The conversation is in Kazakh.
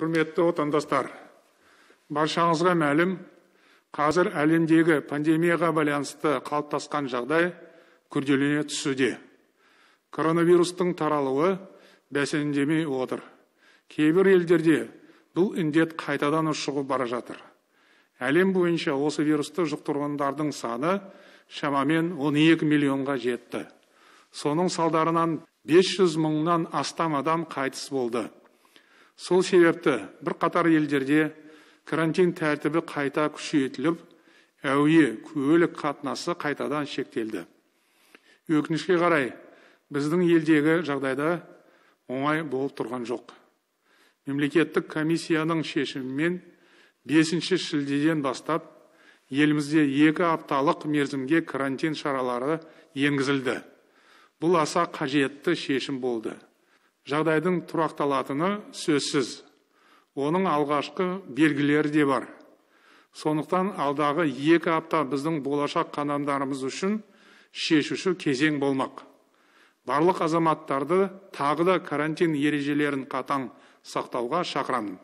құрметті отандастар баршаңызға мәлім қазір әлемдегі пандемияға байланысты қалыптасқан жағдай күрделене түсуде коронавирустың таралуы бәсеңдемей отыр кейбір елдерде бұл індет қайтадан ушығып бара жатыр әлем бойынша осы вирусты жұқтырғандардың саны шамамен 12 миллионға жетті соның салдарынан 500 мыңнан астам адам қайтыс болды сол себепті қатар елдерде карантин тәртібі қайта күшейтіліп әуе көлік қатынасы қайтадан шектелді өкінішке қарай біздің елдегі жағдайда оңай болып тұрған жоқ мемлекеттік комиссияның шешімімен 5 шілдеден бастап елімізде екі апталық мерзімге карантин шаралары енгізілді бұл аса қажетті шешім болды жағдайдың тұрақталатыны сөзсіз оның алғашқы белгілері де бар сондықтан алдағы екі апта біздің болашақ қадамдарымыз үшін шешуші кезең болмақ барлық азаматтарды тағы да карантин ережелерін қатаң сақтауға шақырамын